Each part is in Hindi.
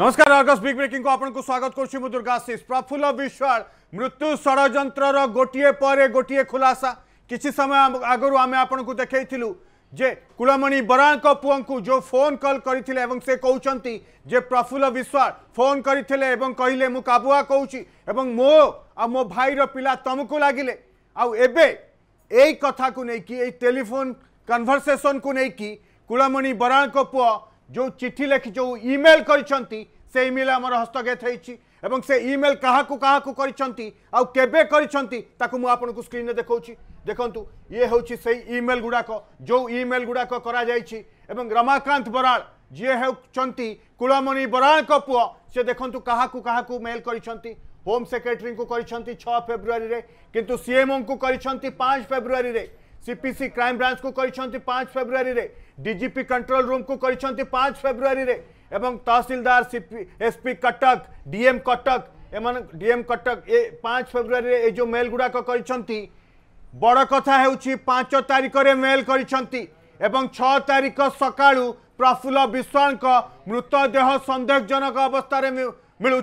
नमस्कार अगस्त बिग ब्रेकिंग को आपको स्वागत कर दुर्गा आशीष प्रफुल्ल विश्वाल मृत्यु षड़ गोटे पर गोटे खुलासा किसी समय आगर आम आपको देखेलु जे कूलमणि बरा पुव को जो फोन कल कर प्रफुल्ल विश्वाल फोन करते कहले मु काबुआ मो आ मो भाई पिला तुमको लगिले आई कथा को लेकिन टेलीफोन कनभरसेसन को लेकिन कूलमणि बरा पुआ जो चिठी लिखि जो इमेल कर से इमेल आमर हस्तगत हो से इमेल क्या क्या करके मुझे स्क्रीन में देखा देखु ये हूँ से इमेल गुड़ाक जो इमेल गुड़ाक कर रमाकांत बराल जी होती कूलमणि बराल पु से देखु क्या क्या मेल कर होम सेक्रेटरी को कर छब्रुआरी कितु सीएमओ को कर फेब्रुआरी सीपीसी क्राइम ब्रांच को कर पांच फेब्रुआरी डीजीपी कंट्रोल रूम को कर पांच फेब्रुआरी एवं तहसिलदार S P Cuttack D M Cuttack M D M Cuttack ए पांच फेब्रुआरी ए जो मेल गुड़ाक कर बड़ कथा होच तारिख मेल कर छिख सका प्रफुल्ल विश्वाल मृतदेह सन्देहजनक अवस्था मिलू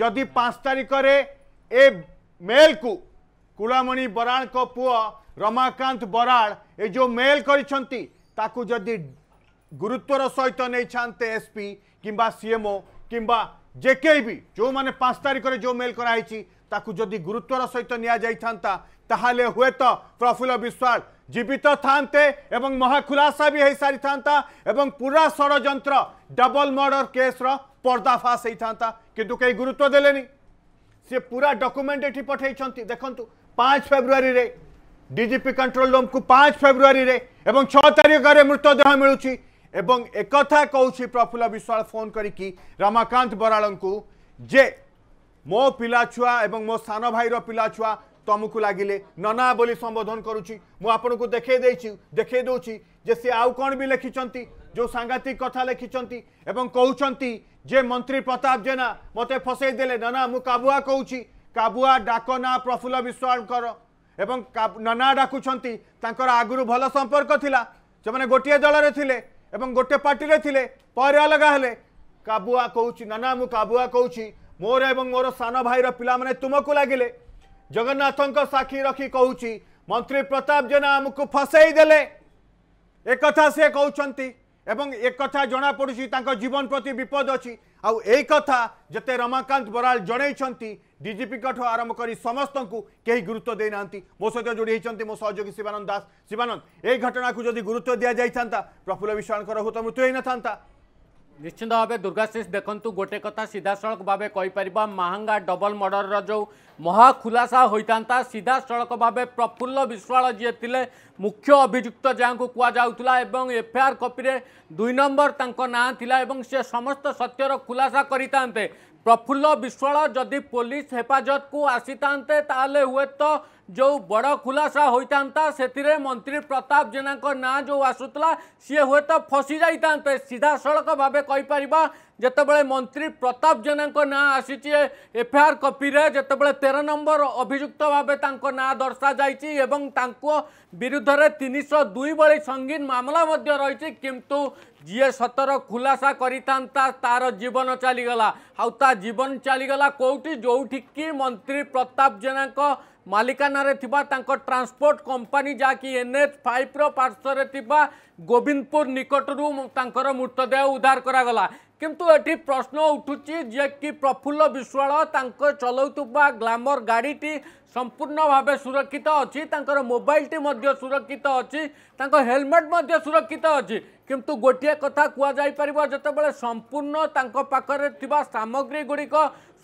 जदि पाँच तारिखर ए मेल को कुलामणि बराण पुओ রমাকান্ত বরাড় এ যে মেল করেছেন তাকে যদি গুরুত্বর সহিত নেইছান্তে এসপি কিংবা সিএমও কিংবা যে কেই বি যে পাঁচ তারিখে যে মেল করা হয়েছি তাকে যদি গুরুত্বর সহিত নিয়া যাইথান্তা তাহলে হুয়েত প্রফুল্ল বিশ্বাস জীবিত থানতে এবং মহাখুলাসা বি হয়ে সারি থান্তা এবং পুরা ষড়যন্ত্র ডবল মর্ডর কেসর পর্দাফাশ হয়ে থান্তা কিন্তু কেই গুরুত্ব দেলেনি সে পুরা ডকুমেন্ট এটি পঠাইছেন দেখুন পাঁচ ফেব্রুয়ারি ডিজিপি কন্ট্রোল রুমকু পাঁচ ফেব্রুয়ারি এবং ছ তারিখে মৃতদেহ মিলুছি এবং একথা কৌছি প্রফুল্ল বিশ্বাল ফোন করিকি রমাকান্ত বরাড়ু যে মো পিলা ছুয়া এবং মো সান ভাইর পিলা ছুয়া ତମକୁ ଲାଗିଲେ ନନା ବୋଲି ସମ୍ବୋଧନ କରୁଛି ମୁଁ ଆପଣଙ୍କୁ ଦେଖାଇ ଦେଇଛି ଦେଖାଇ ଦେଉଛି ଯେ ସେ ଆଉ କ'ଣ ବି ଲେଖିଛନ୍ତି ଯେଉଁ ସାଂଘାତିକ କଥା ଲେଖିଛନ୍ତି ଏବଂ କହୁଛନ୍ତି ଯେ ମନ୍ତ୍ରୀ ପ୍ରତାପ ଜେନା ମୋତେ ଫସେଇ ଦେଲେ ନନା ମୁଁ କାବୁଆ କହୁଛି କାବୁଆ ଡାକ ନାଁ ପ୍ରଫୁଲ୍ଲ ବିଶ୍ୱାଳଙ୍କର এবং নানা ডাকুଛନ୍ତି তাঁর আগুর ভাল সম্পর্ক লা সে গোটিয়ে দলরে লে এবং গোটে পার্টিরে লে পরে অলগা হলে কাবুয়া কৌছি নানা মু কাবুয়া কৌছি মোর এবং মোর সান ভাইর পিলামানে তুমকু লাগিলে জগন্নাথঙ্ক সাক্ষী রখি কৌছি মন্ত্রী প্রতাপ জেনা আমাকে ফসাই দেলে একথা সে কৌছন্তি এবং একথা পড়ুছি তাঁর জীবন প্রতি বিপদ অছি আউ এই কথা যেতে রমাকান্ত বরাল জনাইছন্তি ডিজিপিঙ্ঠু আরম্ভ করে সমস্ত কেউ গুরুত্ব দিয়ে না মো সহ যোড়ি হয়েছেন মো সহযোগী শিবানন্দ দাস শিবানন্দ এই ঘটনাকে যদি গুরুত্ব দিয়া যাই প্রফুল্ল বিশ্বাণকর হুত মৃত্যু হয়ে না নিশ্চিত ভাবে দুর্গাশিষ দেখুন গোটে কথা সিধাসলখ ভাবে কইপার মাহাঙ্গা ডবল মর্ডর যে মহা খুলাসা হয়ে থাকে সিধাসলখ ভাবে প্রফুল্ল বিশ্বাল যিয়ে লে মুখ্য অভিযুক্ত যাকে কুযাওলা এবং এফআইআর কপিরে দুই নম্বর তাঁর না লা এবং সে সমস্ত সত্যর খুলাসা করে থাকে প্রফুল্ল বিশ্বাল যদি পুলিশ হেফাজত হেফাজতকু আসিথাতে তাহলে হুয়েত যে বড় খুলাসা হইতা সেতিরে মন্ত্রী প্রতাপ জেনাঙ্ক না যে আসুতলা সি হুয়েত ফসি যাইতে সিধাসলখ ভাবে কইপারিবা যেতবে মন্ত্রী প্রতাপ জেনাঙ্ক না আসিছে এফআইআর কপিরে যেতবে তের নম্বর অভিযুক্ত ভাবে তাঙ্ক না দর্শা যাইছি এবং তাঙ্ক বিরুদ্ধে তিনশো দুই ভি সঙ্গীন মামলা রয়েছে কিন্তু जिए सतर खुलासा गरि तार जीवन चलीगला आउ जीवन चलीगला चाहिगलाउटी जोडिकि मन्त्री प्रताप जेना मालिक ट्रान्सपोर्ट कम्पनी जहाँकि एनएच फाइभ र पर्श्वे ठा गोविन्दपुर निकटहरू तर मृतदेह उद्धार गर କିନ୍ତୁ ଏଠି ପ୍ରଶ୍ନ ଉଠୁଛି ଯେ କି ପ୍ରଫୁଲ୍ଲ ବିଶ୍ୱାଳ ତାଙ୍କ ଚଲାଉଥିବା ଗ୍ଲାମର ଗାଡ଼ିଟି ସମ୍ପୂର୍ଣ୍ଣ ଭାବେ ସୁରକ୍ଷିତ ଅଛି ତାଙ୍କର ମୋବାଇଲ୍ଟି ମଧ୍ୟ ସୁରକ୍ଷିତ ଅଛି ତାଙ୍କ ହେଲମେଟ୍ ମଧ୍ୟ ସୁରକ୍ଷିତ ଅଛି କିନ୍ତୁ ଗୋଟିଏ କଥା କୁହାଯାଇପାରିବ ଯେତେବେଳେ ସମ୍ପୂର୍ଣ୍ଣ ତାଙ୍କ ପାଖରେ ଥିବା ସାମଗ୍ରୀ ଗୁଡ଼ିକ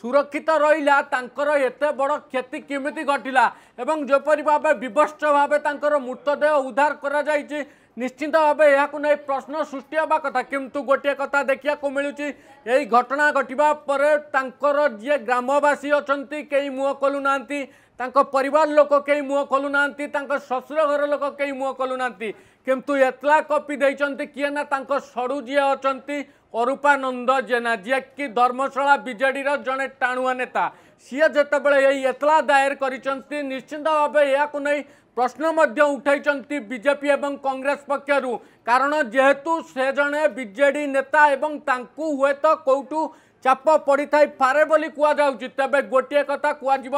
ସୁରକ୍ଷିତ ରହିଲା ତାଙ୍କର ଏତେ ବଡ଼ କ୍ଷତି କେମିତି ଘଟିଲା ଏବଂ ଯେପରି ଭାବେ ବିଭତ୍ସ ଭାବେ ତାଙ୍କର ମୃତଦେହ ଉଦ୍ଧାର କରାଯାଇଛି ନିଶ୍ଚିନ୍ତ ଭାବେ ଏହାକୁ ନେଇ ପ୍ରଶ୍ନ ସୃଷ୍ଟି ହେବା କଥା କିନ୍ତୁ ଗୋଟିଏ କଥା ଦେଖିବାକୁ ମିଳୁଛି ଏହି ଘଟଣା ଘଟିବା ପରେ ତାଙ୍କର ଯିଏ ଗ୍ରାମବାସୀ ଅଛନ୍ତି କେହି ମୁହଁ ଖୋଲୁନାହାନ୍ତି ତାଙ୍କ ପରିବାର ଲୋକ କେହି ମୁହଁ ଖୋଲୁନାହାନ୍ତି ତାଙ୍କ ଶ୍ୱଶୁର ଘର ଲୋକ କେହି ମୁହଁ ଖୋଲୁନାହାନ୍ତି କିନ୍ତୁ ଏତଲା କପି ଦେଇଛନ୍ତି କିଏ ନା ତାଙ୍କ ସଡ଼ୁ ଯିଏ ଅଛନ୍ତି ଅରୂପାନନ୍ଦ ଜେନା ଯିଏକି ଧର୍ମଶାଳା ବିଜେଡ଼ିର ଜଣେ ଟାଣୁଆ ନେତା ସିଏ ଯେତେବେଳେ ଏହି ଏତଲା ଦାୟର କରିଛନ୍ତି ନିଶ୍ଚିନ୍ତ ଭାବେ ଏହାକୁ ନେଇ ପ୍ରଶ୍ନ ମଧ୍ୟ ଉଠାଇଛନ୍ତି ବିଜେପି ଏବଂ କଂଗ୍ରେସ ପକ୍ଷରୁ କାରଣ ଯେହେତୁ ସେ ଜଣେ ବିଜେଡ଼ି ନେତା ଏବଂ ତାଙ୍କୁ ହୁଏତ କେଉଁଠୁ ଚାପ ପଡ଼ିଥାଇ ପାରେ ବୋଲି କୁହାଯାଉଛି ତେବେ ଗୋଟିଏ କଥା କୁହାଯିବ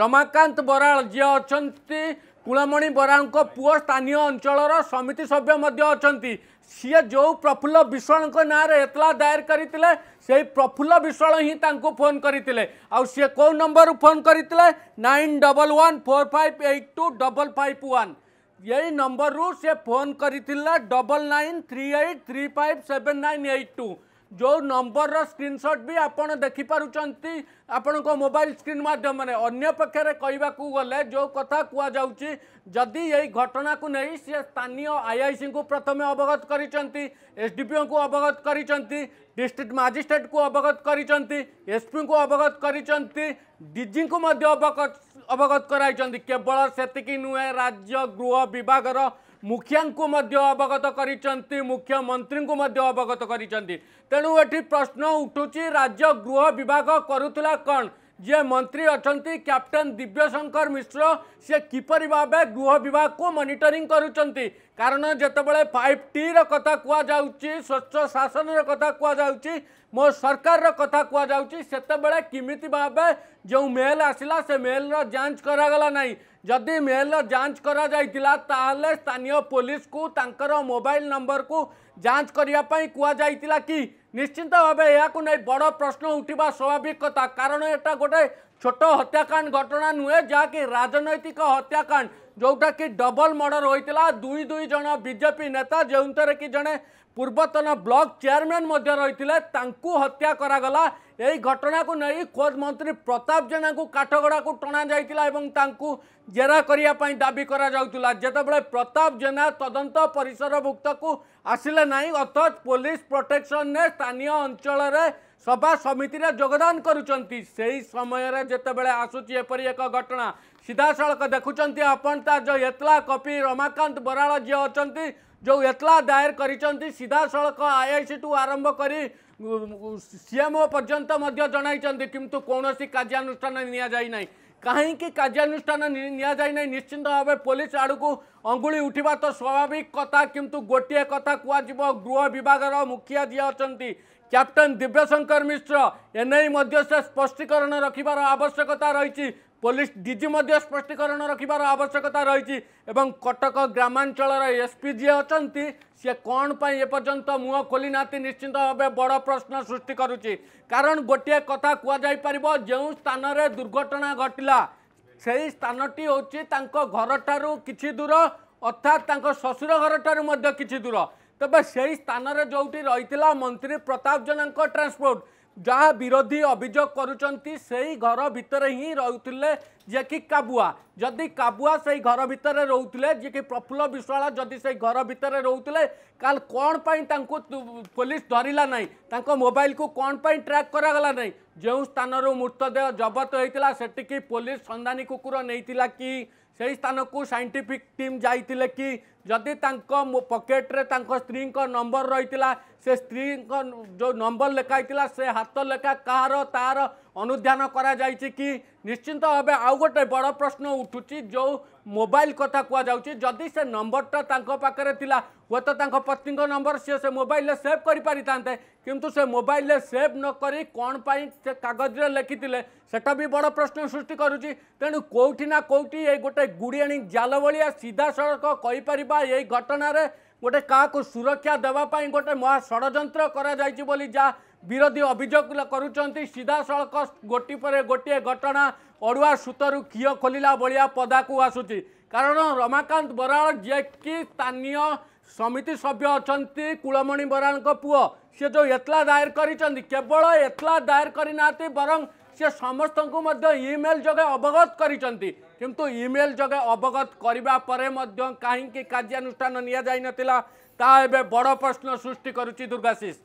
ରମାକାନ୍ତ ବରାଳ ଯିଏ ଅଛନ୍ତି କୁଳମଣି ବରାଳଙ୍କ ପୁଅ ସ୍ଥାନୀୟ ଅଞ୍ଚଳର ସମିତି ସଭ୍ୟ ମଧ୍ୟ ଅଛନ୍ତି सी जो प्रफुल्ल विश्वाण ना एतला दायर करते से प्रफुल्ल विश्वाण ही फोन करते आए कौ नंबर फोन करते nine double one four five eight two double five one यही नंबर रु से फोन करबल nine three eight three five seven nine eight two जो नंबर स्क्रीनशट भी आप देखिपुंट आपण मोबाइल स्क्रीन मध्यम अन्य पक्षर गले जो कथा कहु जदि यही घटना को नहीं सी स्थानीय आईआईसी को प्रथम अवगत करसडीपीओ को अवगत कर डिस्ट्रिक्ट मजिस्ट्रेट को अवगत करसपी को अवगत करजी को अवगत अवगत कराई केवल से नुहे राज्य गृह विभाग ମୁଖିଆଙ୍କୁ ମଧ୍ୟ ଅବଗତ କରିଛନ୍ତି ମୁଖ୍ୟମନ୍ତ୍ରୀଙ୍କୁ ମଧ୍ୟ ଅବଗତ କରିଛନ୍ତି ତେଣୁ ଏଠି ପ୍ରଶ୍ନ ଉଠୁଛି ରାଜ୍ୟ ଗୃହ ବିଭାଗ କରୁଥିଲା କ'ଣ ଯିଏ ମନ୍ତ୍ରୀ ଅଛନ୍ତି କ୍ୟାପ୍ଟେନ୍ ଦିବ୍ୟଶଙ୍କର ମିଶ୍ର ସେ କିପରି ଭାବେ ଗୃହ ବିଭାଗକୁ ମନିଟରିଂ କରୁଛନ୍ତି କାରଣ ଯେତେବେଳେ ଫାଇଭ୍ ଟିର କଥା କୁହାଯାଉଛି ସ୍ୱଚ୍ଛ ଶାସନର କଥା କୁହାଯାଉଛି ମୋ ସରକାରର କଥା କୁହାଯାଉଛି ସେତେବେଳେ କେମିତି ଭାବେ ଯେଉଁ ମେଲ୍ ଆସିଲା ସେ ମେଲ୍ର ଯାଞ୍ଚ କରାଗଲା ନାହିଁ जदि मेल जांच कराइला स्थानीय पुलिस को तांकर मोबाइल नंबर को जांच करने कहला कि निश्चित भाव यह बड़ प्रश्न उठवा स्वाभाविक कथा कारण यहाँ गोटे छोट हत्याकांड घटना नुहे जहाँकि राजनैतिक हत्याकांड जोटा कि डबल मर्डर होता दुई दुई जन बीजेपी नेता जो कि जड़े ପୂର୍ବତନ ବ୍ଲକ ଚେୟାରମ୍ୟାନ୍ ମଧ୍ୟ ରହିଥିଲେ ତାଙ୍କୁ ହତ୍ୟା କରାଗଲା ଏହି ଘଟଣାକୁ ନେଇ ଖୋଦ୍ ମନ୍ତ୍ରୀ ପ୍ରତାପ ଜେନାଙ୍କୁ କାଠଗଡ଼ାକୁ ଟଣାଯାଇଥିଲା ଏବଂ ତାଙ୍କୁ ଜେରା କରିବା ପାଇଁ ଦାବି କରାଯାଉଥିଲା ଯେତେବେଳେ ପ୍ରତାପ ଜେନା ତଦନ୍ତ ପରିସରଭୁକ୍ତକୁ ଆସିଲେ ନାହିଁ ଅଥଚ ପୋଲିସ ପ୍ରୋଟେକ୍ସନରେ ସ୍ଥାନୀୟ ଅଞ୍ଚଳରେ ସଭା ସମିତିରେ ଯୋଗଦାନ କରୁଛନ୍ତି ସେହି ସମୟରେ ଯେତେବେଳେ ଆସୁଛି ଏପରି ଏକ ଘଟଣା ସିଧାସଳଖ ଦେଖୁଛନ୍ତି ଆପଣ ତା ଯେଉଁ ଏତଲା କପି ରମାକାନ୍ତ ବରାଳ ଯିଏ ଅଛନ୍ତି जो एतला दायर कर आई आई सी टू आरंभ कर सीएमओ पर्यंत जन किंतु कौन कार्यानुषान नि कहीं कार्यानुषान निश्चिंत भाव पुलिस आड़क अंगुी अंगुली उठा तो स्वाभाविक कथा किंतु गोटे कथा कह गृह विभाग मुखिया जी अच्छा कैप्टेन दिव्यशंकर मिश्र एने स्पष्टीकरण रखार आवश्यकता रही ପୋଲିସ ଡି ଜି ମଧ୍ୟ ସ୍ପଷ୍ଟୀକରଣ ରଖିବାର ଆବଶ୍ୟକତା ରହିଛି ଏବଂ କଟକ ଗ୍ରାମାଞ୍ଚଳର ଏସ୍ପି ଯିଏ ଅଛନ୍ତି ସିଏ କ'ଣ ପାଇଁ ଏପର୍ଯ୍ୟନ୍ତ ମୁହଁ ଖୋଲିନାହାନ୍ତି ନିଶ୍ଚିନ୍ତ ଭାବେ ବଡ଼ ପ୍ରଶ୍ନ ସୃଷ୍ଟି କରୁଛି କାରଣ ଗୋଟିଏ କଥା କୁହାଯାଇପାରିବ ଯେଉଁ ସ୍ଥାନରେ ଦୁର୍ଘଟଣା ଘଟିଲା ସେହି ସ୍ଥାନଟି ହେଉଛି ତାଙ୍କ ଘରଠାରୁ କିଛି ଦୂର ଅର୍ଥାତ୍ ତାଙ୍କ ଶ୍ୱଶୁର ଘରଠାରୁ ମଧ୍ୟ କିଛି ଦୂର ତେବେ ସେହି ସ୍ଥାନରେ ଯେଉଁଠି ରହିଥିଲା ମନ୍ତ୍ରୀ ପ୍ରତାପ ଜେନାଙ୍କ ଟ୍ରାନ୍ସପୋର୍ଟ जहाँ विरोधी अभोग कर रोते जे कि काबुआ जदि कबुआ से घर भितर रोते जी कि प्रफुल्ल विश्वाला जदि से घर भितर रोते कल कौन पुलिस धरला नहीं मोबाइल को कौन पर ट्राक कराला जो स्थान मृतदेह जबत होता से पुलिस सन्धानी कूकर नहीं था कि से स्थान को सैंटीफिक टीम जाइले कि ଯଦି ତାଙ୍କ ପକେଟରେ ତାଙ୍କ ସ୍ତ୍ରୀଙ୍କ ନମ୍ବର ରହିଥିଲା ସେ ସ୍ତ୍ରୀଙ୍କ ଯେଉଁ ନମ୍ବର ଲେଖା ହେଇଥିଲା ସେ ହାତ ଲେଖା କାହାର ତାର ଅନୁଧ୍ୟାନ କରାଯାଇଛି କି ନିଶ୍ଚିନ୍ତ ଭାବେ ଆଉ ଗୋଟେ ବଡ଼ ପ୍ରଶ୍ନ ଉଠୁଛି ଯେଉଁ ମୋବାଇଲ କଥା କୁହାଯାଉଛି ଯଦି ସେ ନମ୍ବରଟା ତାଙ୍କ ପାଖରେ ଥିଲା ହୁଏତ ତାଙ୍କ ପତ୍ନୀଙ୍କ ନମ୍ବର ସିଏ ସେ ମୋବାଇଲରେ ସେଭ୍ କରିପାରିଥାନ୍ତେ କିନ୍ତୁ ସେ ମୋବାଇଲରେ ସେଭ୍ ନ କରି କ'ଣ ପାଇଁ ସେ କାଗଜରେ ଲେଖିଥିଲେ ସେଟା ବି ବଡ଼ ପ୍ରଶ୍ନ ସୃଷ୍ଟି କରୁଛି ତେଣୁ କେଉଁଠି ନା କେଉଁଠି ଏ ଗୋଟେ ଗୁଡ଼ିଆଣୀ ଜାଲ ଭଳିଆ ସିଧାସଳଖ କହିପାରିବ घटना घटणाले गटे कहाँको सुरक्षा गोटे दबाई गएन्त्र विरोधी अभियोग सीधा सड़क गोटी गोटि घटना अड़ुआ सूत घियो खोल भिया पदाको आसु कारण रमाकांत बराल जि स्थानीय समिति सभ्य अहिले कुलमणि बरालको पु सि जो एतला दायर गरिवल एतला दायर गरि नाति সে সমস্তଙ୍କୁ ମଧ୍ୟ ଇମେଲ ଯୋଗେ ଅବଗତ କରିଛନ୍ତି କିନ୍ତୁ ଇମେଲ ଯୋଗେ ଅବଗତ କରିବା ପରେ ମଧ୍ୟ କାହିଁକି କାର୍ଯ୍ୟାନୁଷ୍ଠାନ ନିଆଯାଇନଥିଲା ତାହା ଏବେ ବଡ଼ ପ୍ରଶ୍ନ ସୃଷ୍ଟି କରୁଛି ଦୁର୍ଗାଶିଷ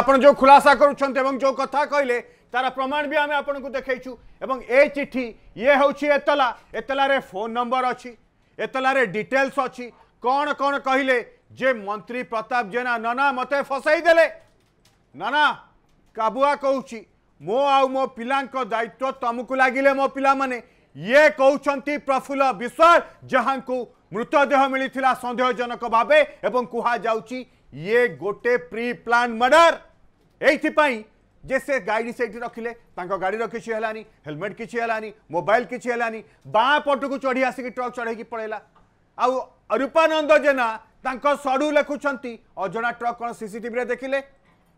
ଆପଣ ଯେଉଁ ଖୁଲାସା କରୁଛନ୍ତି ଏବଂ ଯେଉଁ କଥା କହିଲେ ତାର ପ୍ରମାଣ ବି ଆମେ ଆପଣଙ୍କୁ ଦେଖେଇଛୁ ଏବଂ ଏ ଚିଠି ଇଏ ହେଉଛି ଏତଲା ଏତଲାରେ ଫୋନ ନମ୍ବର ଅଛି ଏତଲାରେ ଡିଟେଲ୍ସ ଅଛି କ'ଣ କ'ଣ କହିଲେ ଯେ ମନ୍ତ୍ରୀ ପ୍ରତାପ ଜେନା ନନା ମୋତେ ଫସାଇ ଦେଲେ ନନା କାବୁଆ କହୁଛି मो आ मो पा दायित्व तुमको लगे मो पाने ये कौन प्रफुल्ल विश्वास जहाँ को मृतदेह मिलता सन्देहजनक भाव एवं कहुची ये गोटे प्री प्लान मर्डर ये जे से गाड़ी से रखिले गाड़ी रखी हलानी हेलमेट किलानी मोबाइल किसी बाँ बाट को चढ़ी आसिक ट्रक चढ़ पड़ेगा आरूपानंद जेना सड़ू लिखुंट अजा ट्रक कौन सीसीटी देखिले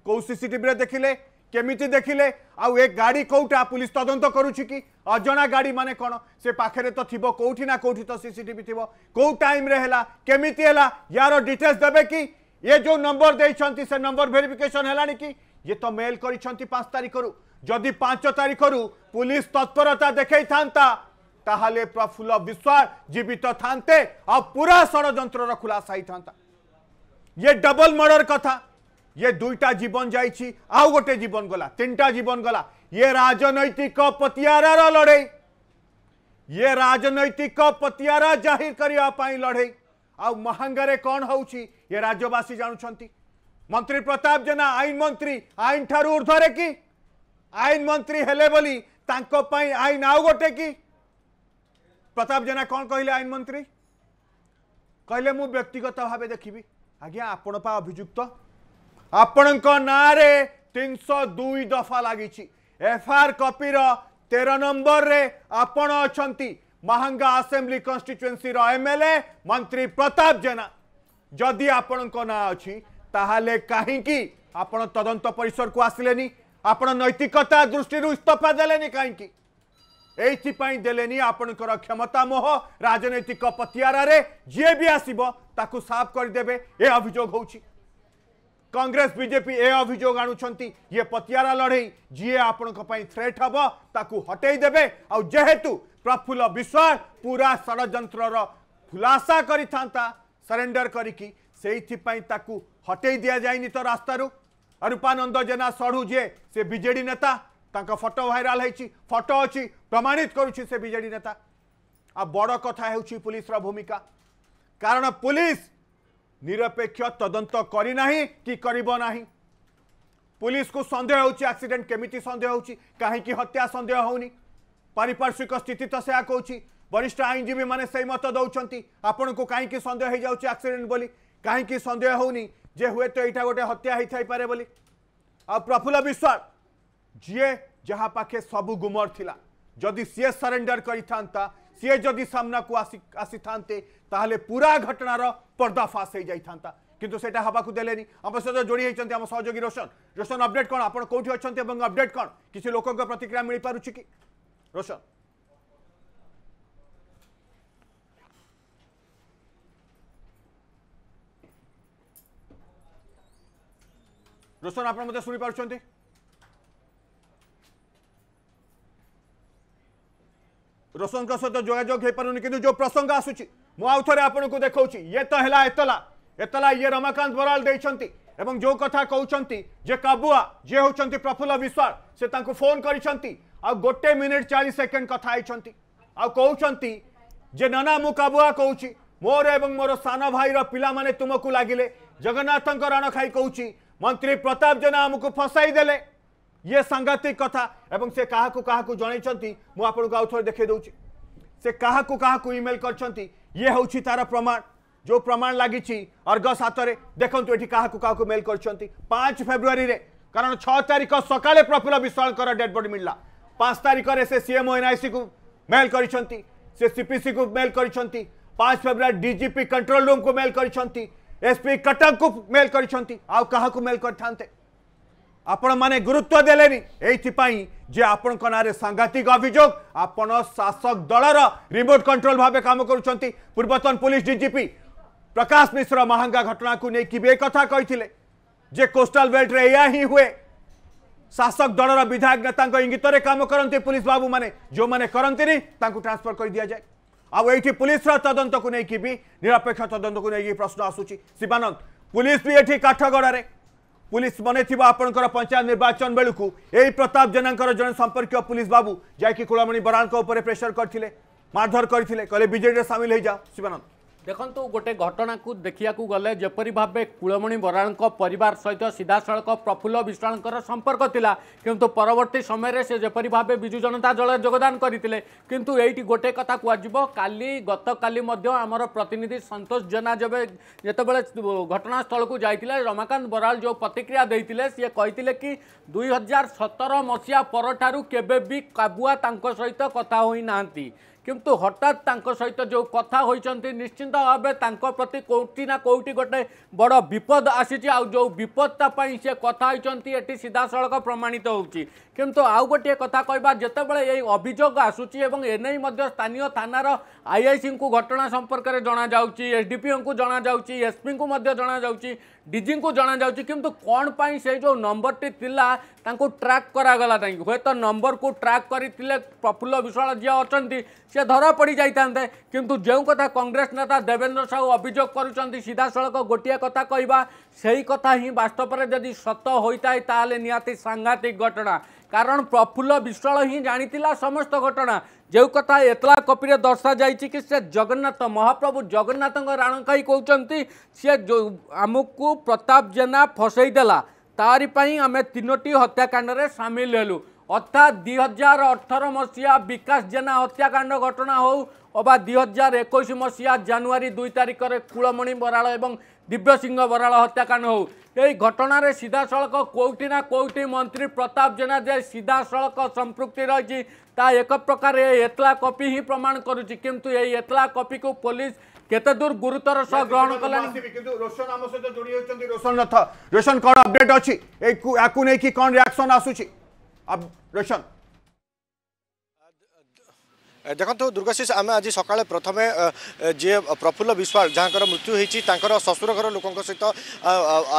कौ सीसीटी देखिले केमिति देखिले आ गाड़ी कौटा पुलिस तदंत कर कि गाड़ी मान कौन से पाखे तो थी कोठी ना कोठी तो सीसीटीवी थी कौ टाइम रे यार डिटेल्स देवे कि ये जो नंबर दे नंबर भेरिफिकेसन है कि ये तो मेल कर 5 तारिख रु जदि 5 तारिख रु पुलिस तत्परता देखे था ताहले प्रफुल्ल विश्वास जीवित थांते आ पूरा षड़ खुलासा ही थांता ये डबल मर्डर कथा ये दुईटा जीवन जाइए गोटे जीवन गला तीन टा जीवन गला ये राजनैतिक पतियारार लड़े ये राजनैतिक पतियारा जाहिर करने लड़े आउ महांगे कौन हो ये राज्यवासी जानते मंत्री प्रताप जेना आईन मंत्री आईन ठार ऊर्धर कि आईन मंत्री हेले बोली आईन आउ गोटे कि प्रताप जेना कौन कहले आईन मंत्री कहले मुक्तिगत भाव देखी आज्ञा आपण पा अभिजुक्त ଆପଣଙ୍କ ନାଁରେ ତିନିଶହ ଦୁଇ ଦଫା ଲାଗିଛି ଏଫଆଇଆର୍ କପିର ତେର ନମ୍ବରରେ ଆପଣ ଅଛନ୍ତି ମହାଙ୍ଗା ଆସେମ୍ବଲି କନ୍ଷ୍ଟିଚୁଏନ୍ସିର ଏମ୍ ଏଲ୍ ଏ ମନ୍ତ୍ରୀ ପ୍ରତାପ ଜେନା ଯଦି ଆପଣଙ୍କ ନାଁ ଅଛି ତାହେଲେ କାହିଁକି ଆପଣ ତଦନ୍ତ ପରିସରକୁ ଆସିଲେନି ଆପଣ ନୈତିକତା ଦୃଷ୍ଟିରୁ ଇସ୍ତଫା ଦେଲେନି କାହିଁକି ଏଇଥିପାଇଁ ଦେଲେନି ଆପଣଙ୍କର କ୍ଷମତା ମୋହ ରାଜନୈତିକ ପତିଆରାରେ ଯିଏ ବି ଆସିବ ତାକୁ ସାଫ୍ କରିଦେବେ ଏ ଅଭିଯୋଗ ହେଉଛି কংগ্রেস বিজেপি এ অভিযোগ আনুচ্ছেন ইয়ে পতিয়ারা লড়াই যিয়ে আপনার থ্রেট হব তাকে হটাই দেবে আহেতু প্রফুল্ল বিশ্বাস পুরা ষড়যন্ত্রর খুলাসা করে থাকে সরেন্ডর করিকি সেইপাই তাকে হটাই দিয়া যায়নি তো রাস্তার রূপানন্দ জেনা সড়ু যে সে বিজেডি নেতা তাঁর ফটো ভাইরাল হয়েছি ফটো অছি প্রমাণিত করুছি সে বিজেডি নেতা আর বড় কথা হচ্ছে পুলিশর ভূমিকা কারণ পুলিশ निरपेक्ष तदंत करना कि करना पुलिस को सन्देह होक्सीडेट केमी सन्देह हो कहीं हत्या सन्देह हो पारिपार्श्विक स्थित तो सै कौन वरिष्ठ आईनजीवी मैंने से मत दौरान आपण को कहीं सन्देह हो जाक्सीडेट बोली कहीं सन्देह होनी हे तो यहाँ गोटे हत्या होपे आ प्रफुल्ल विश्वास जीए जहाँ पाखे सब गुमर थी जदि सीए सरेडर करता सीए जदि सामना को आसी था ताहले पूरा घटनार पर्दाफाश हो जाता किंतु से देनी आम सहित जोड़ी होती आम सहयोगी रोशन रोशन अपडेट कौन आप कौटी अच्छा अपडेट कौन किसी लोक प्रतिक्रिया मिल पार कि रोशन रोशन आप शुनि पार रोशन सहित जोजोग हो पार नहीं कि जो प्रसंग आसूची मुझे आपको देखी ये तो है एतला एतला ये रमाकांत बराल देखते जो कथा कहते जे काबुआ जे हूँ प्रफुल्ल विश्वास से फोन कर गोटे मिनिट चाल सेकेंड कथ आते नना मु काबुआ कौच मोर एवं मोर सान भाईर पाने तुमको लगिले जगन्नाथ रण खाई कौच मंत्री प्रताप जेना आमको फसईदे ये सांघातिक कथा एवं से क्या क्या जनई मुझे आउ थ देखे से क्या कुछ इमेल कर ये हूँ तार प्रमाण जो प्रमाण लगी अर्गस हाथ में देखु ये क्या क्या मेल कर पाँच फेब्रुआरी कारण छः तारिख सका प्रफुल्ल विश्वाल डेड बडी मिलला पांच तारिख से सीएम सीएमओ एनआईसी को मेल कर सीपीसी को मेल कर पांच फेब्रुआरी डीजीपी कंट्रोल रूम को मेल कर एसपी कटक को मेल कर मेल करते ଆପଣମାନେ ଗୁରୁତ୍ୱ ଦେଲେନି ଏଇଥିପାଇଁ ଯେ ଆପଣଙ୍କ ନାଁରେ ସାଂଘାତିକ ଅଭିଯୋଗ ଆପଣ ଶାସକ ଦଳର ରିମୋଟ୍ କଣ୍ଟ୍ରୋଲ ଭାବେ କାମ କରୁଛନ୍ତି ପୂର୍ବତନ ପୁଲିସ ଡିଜିପି ପ୍ରକାଶ ମିଶ୍ର ମହାଙ୍ଗା ଘଟଣାକୁ ନେଇକି ବି ଏ କଥା କହିଥିଲେ ଯେ କୋଷ୍ଟାଲ ବେଲ୍ଟରେ ଏହା ହିଁ ହୁଏ ଶାସକ ଦଳର ବିଧାୟକ ନେତାଙ୍କ ଇଙ୍ଗିତରେ କାମ କରନ୍ତି ପୁଲିସ ବାବୁମାନେ ଯେଉଁମାନେ କରନ୍ତିନି ତାଙ୍କୁ ଟ୍ରାନ୍ସଫର କରି ଦିଆଯାଏ ଆଉ ଏଇଠି ପୁଲିସର ତଦନ୍ତକୁ ନେଇକି ବି ନିରପେକ୍ଷ ତଦନ୍ତକୁ ନେଇକି ପ୍ରଶ୍ନ ଆସୁଛି ଶିବାନନ୍ଦ ପୁଲିସ ବି ଏଠି କାଠଗଡ଼ାରେ পুলিশ মনে থাকবে আপনার পঞ্চায়েত নির্বাচন বেড়ক এই প্রতাপ জেনাঙ্কর জন সম্পর্কীয় পুলিশ বাবু যাই কুলমণি বরাঙ্ উপরে প্রেসর করে মারধর করে কলে বিজেডি সামিল হয়ে যাও শিবানন্দ ଦେଖନ୍ତୁ ଗୋଟେ ଘଟଣାକୁ ଦେଖିବାକୁ ଗଲେ ଯେପରି ଭାବେ କୁଳମଣି ବରାଳଙ୍କ ପରିବାର ସହିତ ସିଧାସଳଖ ପ୍ରଫୁଲ୍ଲ ବିଶ୍ୱାଳଙ୍କର ସମ୍ପର୍କ ଥିଲା କିନ୍ତୁ ପରବର୍ତ୍ତୀ ସମୟରେ ସେ ଯେପରି ଭାବେ ବିଜୁ ଜନତା ଦଳରେ ଯୋଗଦାନ କରିଥିଲେ କିନ୍ତୁ ଏଇଠି ଗୋଟେ କଥା କୁହାଯିବ କାଲି ଗତକାଲି ମଧ୍ୟ ଆମର ପ୍ରତିନିଧି ସନ୍ତୋଷ ଜେନା ଯେବେ ଯେତେବେଳେ ଘଟଣାସ୍ଥଳକୁ ଯାଇଥିଲେ ରମାକାନ୍ତ ବରାଳ ଯେଉଁ ପ୍ରତିକ୍ରିୟା ଦେଇଥିଲେ ସିଏ କହିଥିଲେ କି ଦୁଇ ହଜାର ସତର ମସିହା ପରଠାରୁ କେବେ ବି କାବୁଆ ତାଙ୍କ ସହିତ କଥା ହୋଇନାହାନ୍ତି କିନ୍ତୁ ହଠାତ୍ ତାଙ୍କ ସହିତ ଯେଉଁ କଥା ହୋଇଛନ୍ତି ନିଶ୍ଚିନ୍ତ ଭାବେ ତାଙ୍କ ପ୍ରତି କେଉଁଠି ନା କେଉଁଠି ଗୋଟେ ବଡ଼ ବିପଦ ଆସିଛି ଆଉ ଯେଉଁ ବିପଦଟା ପାଇଁ ସେ କଥା ହୋଇଛନ୍ତି ଏଠି ସିଧାସଳଖ ପ୍ରମାଣିତ ହେଉଛି କିନ୍ତୁ ଆଉ ଗୋଟିଏ କଥା କହିବା ଯେତେବେଳେ ଏଇ ଅଭିଯୋଗ ଆସୁଛି ଏବଂ ଏନେଇ ମଧ୍ୟ ସ୍ଥାନୀୟ ଥାନାର ଆଇଆଇସିଙ୍କୁ ଘଟଣା ସମ୍ପର୍କରେ ଜଣାଯାଉଛି ଏସ୍ଡିପିଓଙ୍କୁ ଜଣାଯାଉଛି ଏସ୍ପିଙ୍କୁ ମଧ୍ୟ ଜଣାଯାଉଛି ডিজিঙ্কু জনাযাচ্ছে কিন্তু কোণ পাই সেই যে নম্বরটি লা তাঁকু ট্রাক করাগলা নাই হুয়েত নম্বরকু ট্রাক করে প্রফুল্ল বিশাল যে অনেক সে ধরা পড়ি যাই থাকে কিন্তু যে কথা কংগ্রেস নেতা দেবেন্দ্র সাহু অভিযোগ করছেন সিধাসলখ গোটিয়ে কথা কহবা সেই কথা হি বাস্তবরে যদি সত হয়ে থাকে তাহলে নিহতি সাংঘাতিক ঘটনা কারণ প্রফুল্ল বিশ্বাল হি জাঁতি সমস্ত ঘটনা যে কথা এতলা কপি দর্শা যাই কি সে জগন্নাথ মহাপ্রভু জগন্নাথ রাণকাই কৌঁচ সে আমি প্রতাপ জেনা ফসাই দেলা তারিপাই আমি তিনোটি হত্যাকাণ্ডে সামিল হলু অর্থাৎ দুই হাজার অঠর মশিয়া বিকাশ জেনা হত্যাকাণ্ড ঘটনা হোক অবা দুই হাজার একুশ মশিয়া জানুয়ারি দুই তারিখে কুলমণি বরাল এবং দিব্যসিংহ বরাল হত্যাকাণ্ড হোক এই ঘটনার সিধাসলখ কোটি না কোটি মন্ত্রী প্রতাপ জেনা যে সিধাসলখ সম্পৃক্তি রয়েছে তা এক প্রকার এই এতলা কপি হি প্রমাণ করুছি কিন্তু এই এতলা কপিকে পুলিশ কেতে দূর গুরুতর সহ গ্রহণ কলে কিন্তু রোশন আম সহ যোড়ি হয়েছেন রোশন রথ রোশন কোণ অপডেট অছি এই আকু নেই রিয়াকশন আসুছি अब रोशन ଦେଖନ୍ତୁ ଦୁର୍ଗାଶିଷ ଆମେ ଆଜି ସକାଳେ ପ୍ରଥମେ ଯିଏ ପ୍ରଫୁଲ୍ଲ ବିଶ୍ୱାଳ ଯାହାଙ୍କର ମୃତ୍ୟୁ ହୋଇଛି ତାଙ୍କର ଶ୍ୱଶୁର ଘର ଲୋକଙ୍କ ସହିତ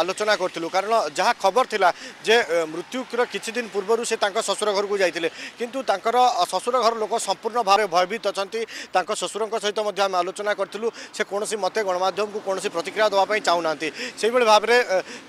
ଆଲୋଚନା କରିଥିଲୁ କାରଣ ଯାହା ଖବର ଥିଲା ଯେ ମୃତ୍ୟୁର କିଛି ଦିନ ପୂର୍ବରୁ ସେ ତାଙ୍କ ଶ୍ୱଶୁର ଘରକୁ ଯାଇଥିଲେ କିନ୍ତୁ ତାଙ୍କର ଶ୍ୱଶୁର ଘର ଲୋକ ସମ୍ପୂର୍ଣ୍ଣ ଭାବେ ଭୟଭୀତ ଅଛନ୍ତି ତାଙ୍କ ଶ୍ୱଶୁରଙ୍କ ସହିତ ମଧ୍ୟ ଆମେ ଆଲୋଚନା କରିଥିଲୁ ସେ କୌଣସି ମତେ ଗଣମାଧ୍ୟମକୁ କୌଣସି ପ୍ରତିକ୍ରିୟା ଦେବା ପାଇଁ ଚାହୁଁନାହାନ୍ତି ସେହିଭଳି ଭାବରେ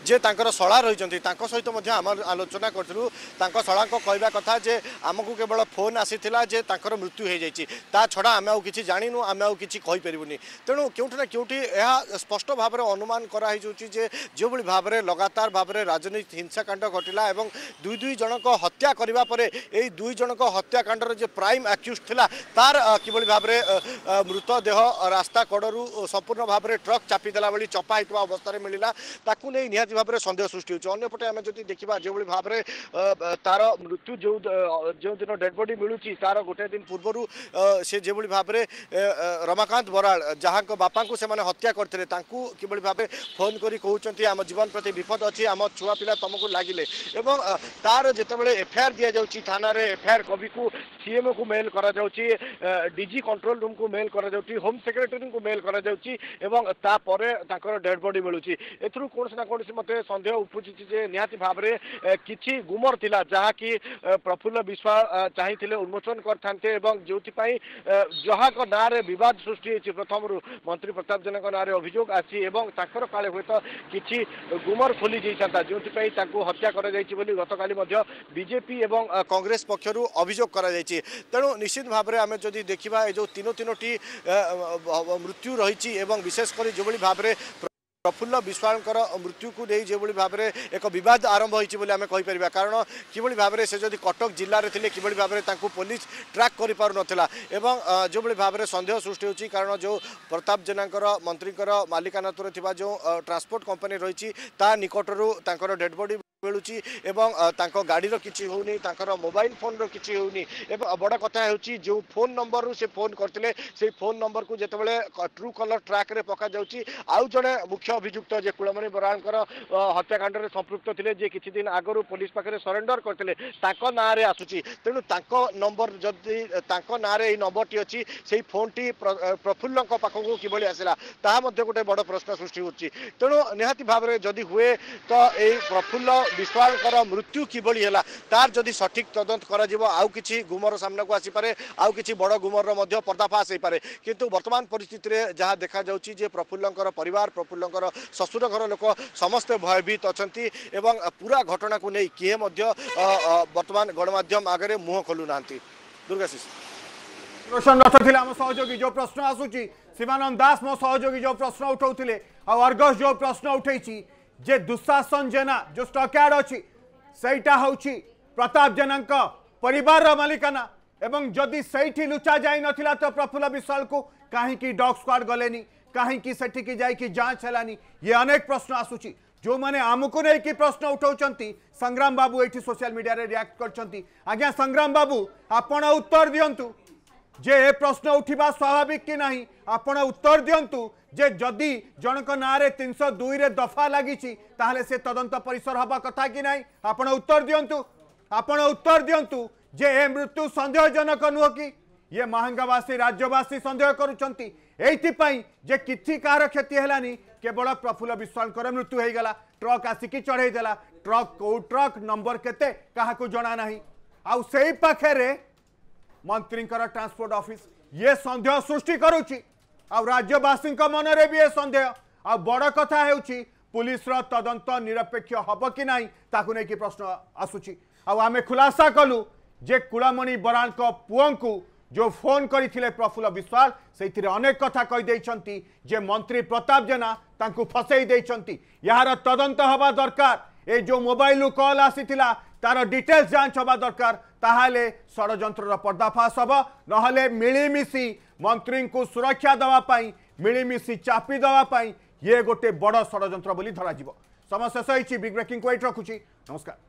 ଯିଏ ତାଙ୍କର ଶଳା ରହିଛନ୍ତି ତାଙ୍କ ସହିତ ମଧ୍ୟ ଆମେ ଆଲୋଚନା କରିଥିଲୁ ତାଙ୍କ ଶଳାଙ୍କ କହିବା କଥା ଯେ ଆମକୁ କେବଳ ଫୋନ୍ ଆସିଥିଲା ଯେ ତାଙ୍କର ମୃତ୍ୟୁ ହୋଇଯାଇଛି ହୋଇଯାଇଛି ତା ଛଡ଼ା ଆମେ ଆଉ କିଛି ଜାଣିନୁ ଆମେ ଆଉ କିଛି କହିପାରିବୁନି ତେଣୁ କେଉଁଠି ନା କେଉଁଠି ଏହା ସ୍ପଷ୍ଟ ଭାବରେ ଅନୁମାନ କରାହେଇଯାଉଛି ଯେ ଯେଉଁଭଳି ଭାବରେ ଲଗାତାର ଭାବରେ ରାଜନୀତି ହିଂସାକାଣ୍ଡ ଘଟିଲା ଏବଂ ଦୁଇ ଦୁଇ ଜଣଙ୍କ ହତ୍ୟା କରିବା ପରେ ଏହି ଦୁଇ ଜଣଙ୍କ ହତ୍ୟାକାଣ୍ଡର ଯେ ପ୍ରାଇମ୍ ଆକ୍ୟୁଜ୍ ଥିଲା ତାର କିଭଳି ଭାବରେ ମୃତଦେହ ରାସ୍ତା କଡ଼ରୁ ସମ୍ପୂର୍ଣ୍ଣ ଭାବରେ ଟ୍ରକ୍ ଚାପିଦେଲା ଭଳି ଚପା ହେଇଥିବା ଅବସ୍ଥାରେ ମିଳିଲା ତାକୁ ନେଇ ନିହାତି ଭାବରେ ସନ୍ଦେହ ସୃଷ୍ଟି ହେଉଛି ଅନ୍ୟପଟେ ଆମେ ଯଦି ଦେଖିବା ଯେଉଁଭଳି ଭାବରେ ତାର ମୃତ୍ୟୁ ଯେଉଁ ଯେଉଁଦିନ ଡେଡ୍ ବଡି ମିଳୁଛି ତାର ଗୋଟେ ଦିନ ପୂର୍ବରୁ সে যেভাবে ভাবে রমাকান্ত বরাল যাহা বাপা সে হত্যা করে তাঁকু কিভাবে ভাবে ফোন করে কৌন আমার জীবন প্রতি বিপদ অছি আম ছুয়া পিলা তোমাকে লাগলে এবং তার যেতবে এফআইআর দিয়া যাচ্ছে থানার এফআইআর কবি কু সিএম কু মেল করা যাচ্ছে ডিজি কন্ট্রোল রুম কু মেল করা যাচ্ছে হোম সেক্রেটারি কু মেল করা যাচ্ছি এবং তাপরে তাঁর ডেড বডি মিলুছি এর কোণী না কোণী মতো সন্দেহ উপুজিছি যে নিহতি ভাবে কিছু গুমর লা যা কি প্রফুল্ল বিশ্বাস চাইলে উন্মোচন করে এবং যে ଏଥିପାଇଁ ଯାହାଙ୍କ ନାଁରେ ବିବାଦ ସୃଷ୍ଟି ହେଇଛି ପ୍ରଥମରୁ ମନ୍ତ୍ରୀ ପ୍ରତାପ ଜେନାଙ୍କ ନାଁରେ ଅଭିଯୋଗ ଆସିଛି ଏବଂ ତାଙ୍କର କାଳେ ହୁଏତ କିଛି ଗୁମର ଖୋଲି ଯାଇଥାନ୍ତା ଯେଉଁଥିପାଇଁ ତାଙ୍କୁ ହତ୍ୟା କରାଯାଇଛି ବୋଲି ଗତକାଲି ମଧ୍ୟ ବିଜେପି ଏବଂ କଂଗ୍ରେସ ପକ୍ଷରୁ ଅଭିଯୋଗ କରାଯାଇଛି ତେଣୁ ନିଶ୍ଚିତ ଭାବରେ ଆମେ ଯଦି ଦେଖିବା ଏ ଯେଉଁ ତିନୋ ତିନୋଟି ମୃତ୍ୟୁ ରହିଛି ଏବଂ ବିଶେଷ କରି ଯେଉଁଭଳି ଭାବରେ ପ୍ରଫୁଲ୍ଲ ବିଶ୍ୱାଳଙ୍କର ମୃତ୍ୟୁକୁ ନେଇ ଯେଭଳି ଭାବରେ ଏକ ବିବାଦ ଆରମ୍ଭ ହୋଇଛି ବୋଲି ଆମେ କହିପାରିବା କାରଣ କିଭଳି ଭାବରେ ସେ ଯଦି କଟକ ଜିଲ୍ଲାରେ ଥିଲେ କିଭଳି ଭାବରେ ତାଙ୍କୁ ପୋଲିସ ଟ୍ରାକ୍ କରିପାରୁନଥିଲା ଏବଂ ଯେଉଁଭଳି ଭାବରେ ସନ୍ଦେହ ସୃଷ୍ଟି ହେଉଛି କାରଣ ଯେଉଁ ପ୍ରତାପ ଜେନାଙ୍କର ମନ୍ତ୍ରୀଙ୍କର ମାଲିକାନାତ୍ୱରେ ଥିବା ଯେଉଁ ଟ୍ରାନ୍ସପୋର୍ଟ କମ୍ପାନୀ ରହିଛି ତା ନିକଟରୁ ତାଙ୍କର ଡେଡ୍ ବଡି ମିଳୁଛି ଏବଂ ତାଙ୍କ ଗାଡ଼ିର କିଛି ହେଉନି ତାଙ୍କର ମୋବାଇଲ ଫୋନର କିଛି ହେଉନି ଏବଂ ବଡ଼ କଥା ହେଉଛି ଯେଉଁ ଫୋନ ନମ୍ବରରୁ ସେ ଫୋନ କରିଥିଲେ ସେଇ ଫୋନ ନମ୍ବରକୁ ଯେତେବେଳେ ଟ୍ରୁ କଲର ଟ୍ରାକ୍ରେ ପକାଯାଉଛି ଆଉ ଜଣେ ମୁଖ୍ୟ ଅଭିଯୁକ୍ତ ଯେ କୁଳମଣି ବରାଳଙ୍କର ହତ୍ୟାକାଣ୍ଡରେ ସମ୍ପୃକ୍ତ ଥିଲେ ଯିଏ କିଛି ଦିନ ଆଗରୁ ପୋଲିସ ପାଖରେ ସରେଣ୍ଡର କରିଥିଲେ ତାଙ୍କ ନାଁରେ ଆସୁଛି ତେଣୁ ତାଙ୍କ ନମ୍ବର ଯଦି ତାଙ୍କ ନାଁରେ ଏଇ ନମ୍ବରଟି ଅଛି ସେଇ ଫୋନଟି ପ୍ରଫୁଲ୍ଲଙ୍କ ପାଖକୁ କିଭଳି ଆସିଲା ତାହା ମଧ୍ୟ ଗୋଟେ ବଡ଼ ପ୍ରଶ୍ନ ସୃଷ୍ଟି ହେଉଛି ତେଣୁ ନିହାତି ଭାବରେ ଯଦି ହୁଏ ତ ଏଇ ପ୍ରଫୁଲ୍ଲ शाको मृत्यु किभली होला तार जदन्त आउँछ गुमर पारे आउ आउँछ बड गुमर पर्दाफासै परन्तु वर्तमान परिस्थितिले जहाँ देखाऊाउ प्रफुल्ल परिवार प्रफुल्ल शशुर घर लोक समस्तै भयभीत अहिले ए पूरा घटना कुन गणमा आगर मुह प्रश्न आसु सिवानन्द दास मो सहयोगी प्रश्न उठाउँदै आउँस जो प्रश्न उठाइन्छ जे दुशासन जेना जो स्टकयार्ड अच्छी से प्रताप जेना पर मालिकाना एवं जदि से लुचा जा ना तो प्रफुल्ल विश्वाल को कहीं डग स्क्वाड गले कहीं जाकि जांच हैलानी ये अनेक प्रश्न आसूची जो मैंने आमको नहीं कि प्रश्न उठा संग्राम बाबू ये सोशल मीडिया रिआक्ट कर संग्राम बाबू आप उत्तर दिंतु जे ए प्रश्न उठवा स्वाभाविक कि ना आप उत्तर दिंतु जे जदि जनक ना तीन सौ दुई रे दफा लगी तदंत परिसर हवा कथा कि ना आप उत्तर दिंतु आप उत्तर दिंतु जे ए मृत्यु सन्देहजनक नुह कि ये महांगवासी राज्यवासी सन्देह करे कि कहार क्षति है केवल प्रफुल्ल विश्वास मृत्यु होगा ट्रक आसिकी चढ़ेदेला ट्रक कौ ट्रक नंबर केते कहा ना आई पाखे ମନ୍ତ୍ରୀଙ୍କର ଟ୍ରାନ୍ସପୋର୍ଟ ଅଫିସ୍ ଇଏ ସନ୍ଦେହ ସୃଷ୍ଟି କରୁଛି ଆଉ ରାଜ୍ୟବାସୀଙ୍କ ମନରେ ବି ଏ ସନ୍ଦେହ ଆଉ ବଡ଼ କଥା ହେଉଛି ପୁଲିସର ତଦନ୍ତ ନିରପେକ୍ଷ ହେବ କି ନାହିଁ ତାକୁ ନେଇକି ପ୍ରଶ୍ନ ଆସୁଛି ଆଉ ଆମେ ଖୁଲାସା କଲୁ ଯେ କୁଳମଣି ବରାଳଙ୍କ ପୁଅଙ୍କୁ ଯେଉଁ ଫୋନ୍ କରିଥିଲେ ପ୍ରଫୁଲ୍ଲ ବିଶ୍ୱାଳ ସେଇଥିରେ ଅନେକ କଥା କହିଦେଇଛନ୍ତି ଯେ ମନ୍ତ୍ରୀ ପ୍ରତାପ ଜେନା ତାଙ୍କୁ ଫସେଇ ଦେଇଛନ୍ତି ଏହାର ତଦନ୍ତ ହେବା ଦରକାର ଏ ଯେଉଁ ମୋବାଇଲରୁ କଲ୍ ଆସିଥିଲା ତାର ଡିଟେଲ୍ସ ଯାଞ୍ଚ ହେବା ଦରକାର তাহলে সড়যন্ত্রৰ পর্দাফাঁস হব নহলে মিলিমিছি মন্ত্রীক সুৰক্ষা দবা পই মিলিমিছি ചാপি দবা পই ইয়ে গটে বড় সড়যন্ত্র বুলি ধৰা জিব সমস্যা সইচি বিগ ব্ৰেকিং কোৱাইট ৰখুচি নমস্কাৰ